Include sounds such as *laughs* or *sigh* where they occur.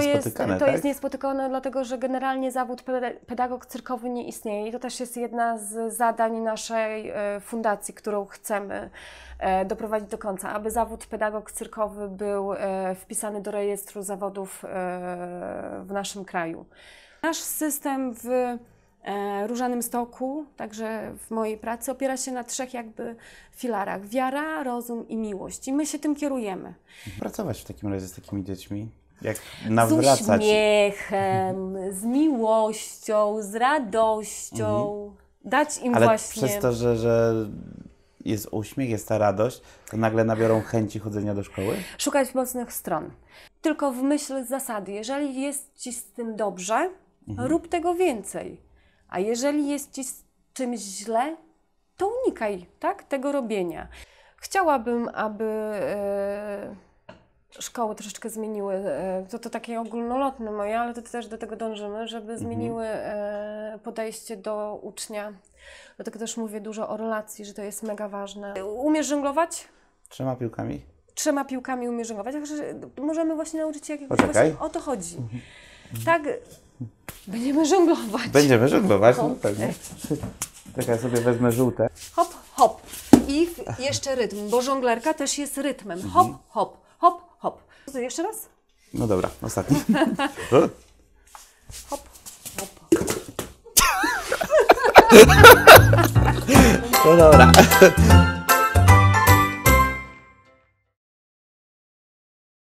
to jest, to tak? jest niespotykane, dlatego że generalnie zawód pedagog cyrkowy nie istnieje i to też jest jedna z zadań naszej e, fundacji, którą chcemy e, doprowadzić do końca, aby zawód pedagog cyrkowy był e, wpisany do rejestru zawodów w naszym kraju. Nasz system w Różanym Stoku, także w mojej pracy, opiera się na trzech jakby filarach: wiara, rozum i miłość. I my się tym kierujemy. Pracować w takim razie z takimi dziećmi? Jak nawracać. z uśmiechem, z miłością, z radością. Mhm. Dać im Ale właśnie... przez to, że, że jest uśmiech, jest ta radość, to nagle nabiorą chęci chodzenia do szkoły? Szukać mocnych stron. Tylko w myśl zasady, jeżeli jest ci z tym dobrze, mhm. rób tego więcej. A jeżeli jest ci z czymś źle, to unikaj tak, tego robienia. Chciałabym, aby. Yy szkoły troszeczkę zmieniły, e, to to takie ogólnolotne moje, ale to też do tego dążymy, żeby mhm. zmieniły e, podejście do ucznia. Dlatego też mówię dużo o relacji, że to jest mega ważne. Umiesz żonglować? Trzema piłkami. Trzema piłkami umiesz żonglować, także możemy właśnie nauczyć się jakiegoś... Poczekaj. Właśnie o to chodzi. Tak, będziemy żonglować. Będziemy żonglować, no pewnie. Tak, ja sobie wezmę żółte. Hop, hop. I jeszcze rytm, bo żonglerka też jest rytmem. Mhm. Hop, hop, hop, hop. Jeszcze raz? No dobra, ostatni. *laughs* hop, hop. *laughs* No dobra.